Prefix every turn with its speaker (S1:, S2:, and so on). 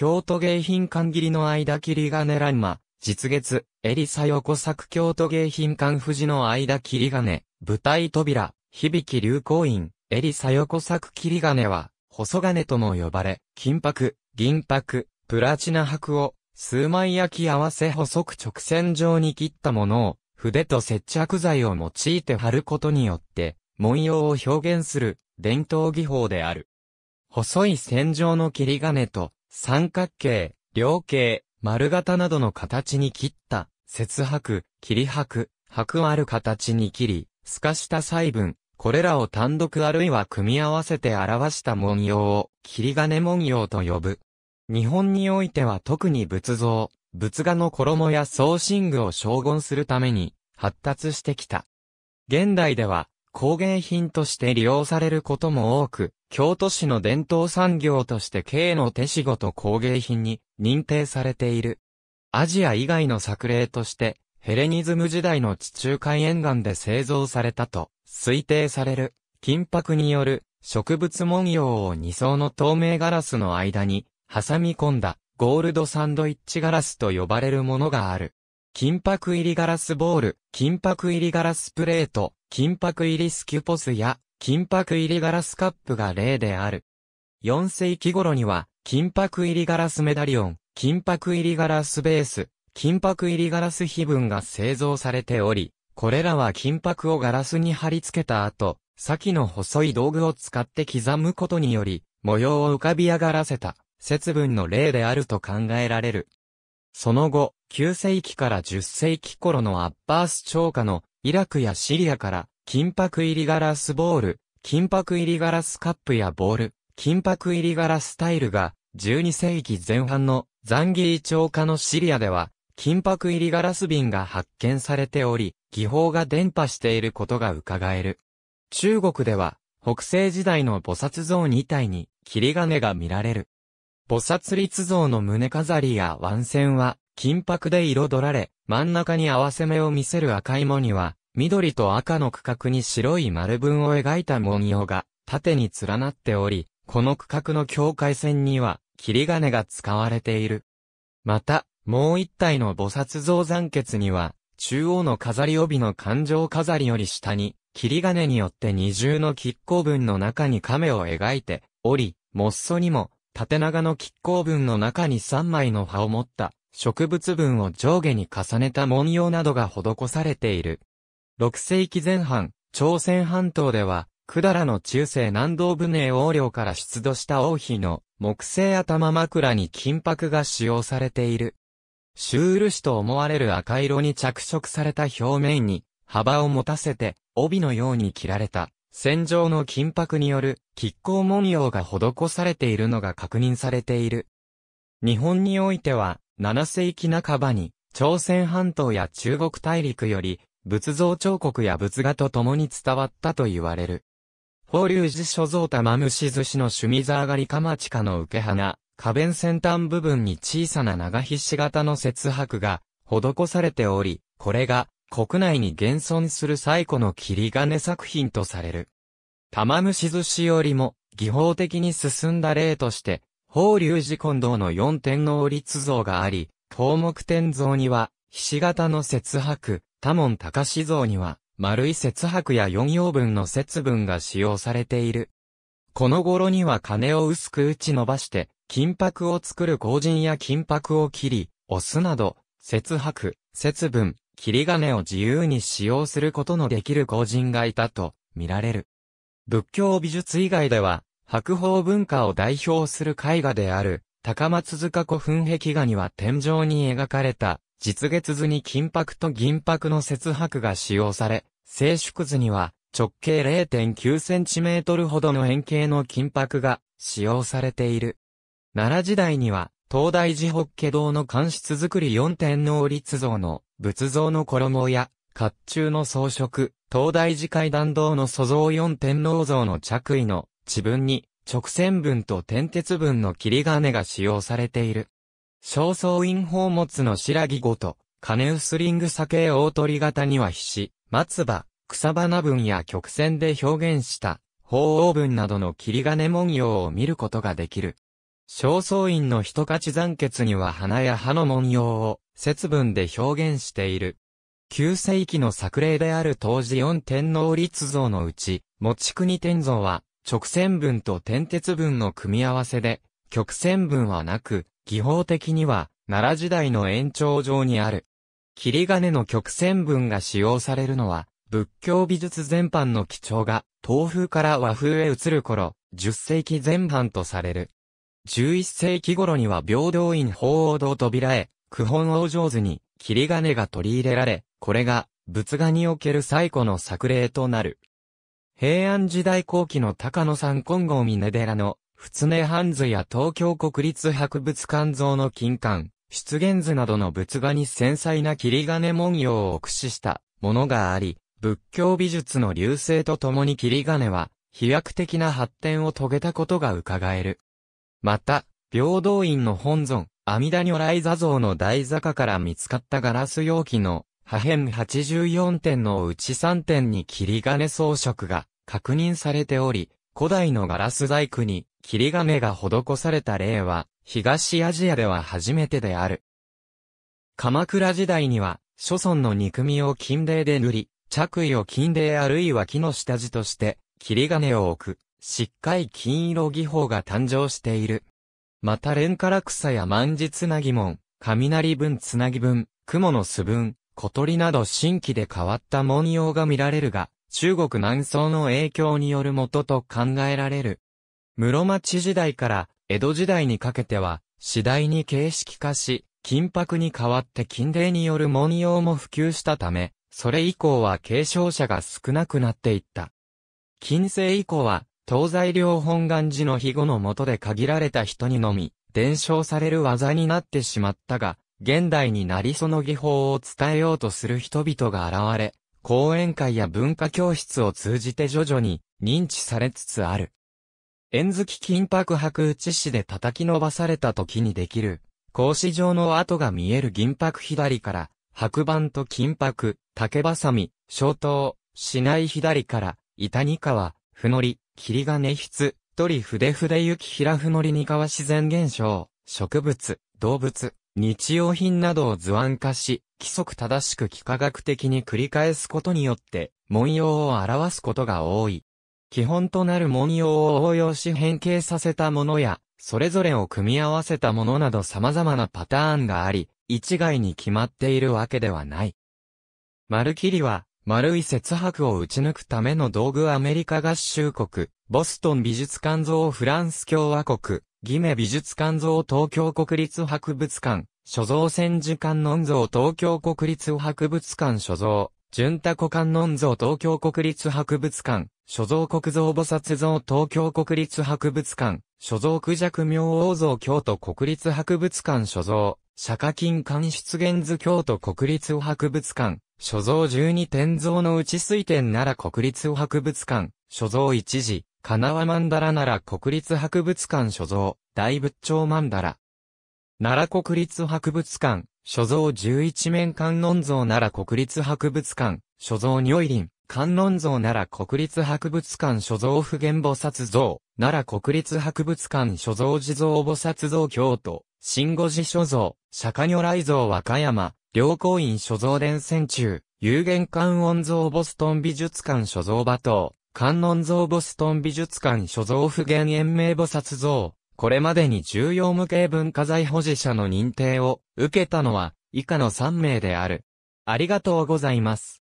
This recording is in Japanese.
S1: 京都芸品館切りの間切り金欄間、実月、エリサ横作京都芸品館富士の間切り金、舞台扉、響き流行院、エリサ横作切り金は、細金とも呼ばれ、金箔、銀箔、プラチナ箔を、数枚焼き合わせ細く直線状に切ったものを、筆と接着剤を用いて貼ることによって、文様を表現する伝統技法である。細い線状の切り金と三角形、両形、丸型などの形に切った、切迫、切り白、白ある形に切り、透かした細分、これらを単独あるいは組み合わせて表した文様を、切り金文様と呼ぶ。日本においては特に仏像、仏画の衣や装身具を称言するために、発達してきた。現代では、工芸品として利用されることも多く、京都市の伝統産業として軽の手仕事工芸品に認定されている。アジア以外の作例として、ヘレニズム時代の地中海沿岸で製造されたと推定される金箔による植物文様を2層の透明ガラスの間に挟み込んだゴールドサンドイッチガラスと呼ばれるものがある。金箔入りガラスボール、金箔入りガラスプレート、金箔入りスキュポスや金箔入りガラスカップが例である。4世紀頃には、金箔入りガラスメダリオン、金箔入りガラスベース、金箔入りガラス碑文が製造されており、これらは金箔をガラスに貼り付けた後、先の細い道具を使って刻むことにより、模様を浮かび上がらせた、節分の例であると考えられる。その後、9世紀から10世紀頃のアッバース超下のイラクやシリアから金箔入りガラスボール、金箔入りガラスカップやボール、金箔入りガラスタイルが、12世紀前半のザンギリ朝下のシリアでは、金箔入りガラス瓶が発見されており、技法が伝播していることが伺える。中国では、北西時代の菩薩像2体に、切金が見られる。菩薩立像の胸飾りや腕線は、金箔で彩られ、真ん中に合わせ目を見せる赤い藻には、緑と赤の区画に白い丸文を描いた文様が縦に連なっており、この区画の境界線には切り金が使われている。また、もう一体の菩薩像残血には、中央の飾り帯の環状飾りより下に、切り金によって二重の亀甲文の中に亀を描いており、もっそにも、縦長の亀甲文の中に三枚の葉を持った植物文を上下に重ねた文様などが施されている。6世紀前半、朝鮮半島では、百済の中世南道部寧王領から出土した王妃の木製頭枕に金箔が使用されている。シュール紙と思われる赤色に着色された表面に幅を持たせて帯のように切られた戦場の金箔による亀甲文様が施されているのが確認されている。日本においては7世紀半ばに朝鮮半島や中国大陸より仏像彫刻や仏画と共に伝わったと言われる。法隆寺所蔵玉虫寿司の趣味座上がりかまちかの受け花、花弁先端部分に小さな長筆形の切白が施されており、これが国内に現存する最古の切り金作品とされる。玉虫寿司よりも技法的に進んだ例として、法隆寺近藤の四天王立像があり、東木天像には、菱形の切白、多門高志像には、丸い節白や四葉分の節分が使用されている。この頃には金を薄く打ち伸ばして、金箔を作る工人や金箔を切り、押すなど、節白、節分、切り金を自由に使用することのできる工人がいたと、見られる。仏教美術以外では、白鳳文化を代表する絵画である、高松塚古墳壁画には天井に描かれた、実月図に金箔と銀箔の切箔が使用され、静粛図には直径 0.9cm ほどの円形の金箔が使用されている。奈良時代には、東大寺北家堂の官室作り四天王立像の仏像の衣や、甲冑の装飾、東大寺階段堂の塑像四天王像の着衣の地分に、直線分と点鉄分の切り金が使用されている。正倉院宝物の白木ごと、金薄リング酒大鳥型には必松葉、草花文や曲線で表現した、鳳凰文などの切り金文様を見ることができる。正倉院の人勝ち残血には花や葉の文様を、節文で表現している。旧世紀の作例である当時四天皇立像のうち、持国天像は、直線文と天鉄文の組み合わせで、曲線文はなく、技法的には、奈良時代の延長上にある。切り金の曲線文が使用されるのは、仏教美術全般の基調が、東風から和風へ移る頃、10世紀前半とされる。11世紀頃には平等院鳳凰堂扉へ、九本王上図に、切り金が取り入れられ、これが、仏画における最古の作例となる。平安時代後期の高野山金剛峰寺の仏根ハン図や東京国立博物館像の金管、出現図などの仏画に繊細な切り金文様を駆使したものがあり、仏教美術の流星とともに切り金は飛躍的な発展を遂げたことが伺える。また、平等院の本尊、阿弥陀如来座像の台坂から見つかったガラス容器の破片84点のうち3点に切り金装飾が確認されており、古代のガラス細工に霧金が施された例は、東アジアでは初めてである。鎌倉時代には、諸村の憎みを金泥で塗り、着衣を金泥あるいは木の下地として、霧金を置く、しっかり金色技法が誕生している。またレンカラ草や万字つなぎ門、雷分つなぎ分、雲の巣分、小鳥など新規で変わった文様が見られるが、中国南宋の影響によるもとと考えられる。室町時代から江戸時代にかけては、次第に形式化し、金箔に代わって金泥による文様も普及したため、それ以降は継承者が少なくなっていった。近世以降は、東西両本願寺の庇護の下で限られた人にのみ、伝承される技になってしまったが、現代になりその技法を伝えようとする人々が現れ、講演会や文化教室を通じて徐々に認知されつつある。縁月金箔白打ちで叩き伸ばされた時にできる、格子状の跡が見える銀箔左から、白板と金箔、竹ばさみ、小刀、しない左から、板に川、ふのり、霧金筆、鳥筆筆雪平ふのりに川自然現象、植物、動物、日用品などを図案化し、規則正しく幾何学的に繰り返すことによって、文様を表すことが多い。基本となる文様を応用し変形させたものや、それぞれを組み合わせたものなど様々なパターンがあり、一概に決まっているわけではない。丸切りは、丸い切迫を打ち抜くための道具アメリカ合衆国、ボストン美術館像フランス共和国、ギメ美術館像東京国立博物館、所蔵千手観音像東京国立博物館所蔵、順太古観音像東京国立博物館、所蔵国蔵菩薩像東京国立博物館、所蔵九尺明王像京都国立博物館所蔵、釈迦金冠出現図京都国立博物館、所蔵十二天像の内水天なら国立博物館、所蔵一時、金輪曼荼羅なら国立博物館所蔵、大仏町曼荼羅。奈良国立博物館、所蔵十一面観音像なら国立博物館、所蔵如意林。観音像なら国立博物館所蔵普賢菩薩像、奈良国立博物館所蔵地蔵菩薩像京都、新五寺所蔵、釈迦如来像和歌山、良光院所蔵伝線中、有限観音像ボストン美術館所蔵馬頭、観音像ボストン美術館所蔵普賢延命菩薩像、これまでに重要無形文化財保持者の認定を受けたのは以下の3名である。ありがとうございます。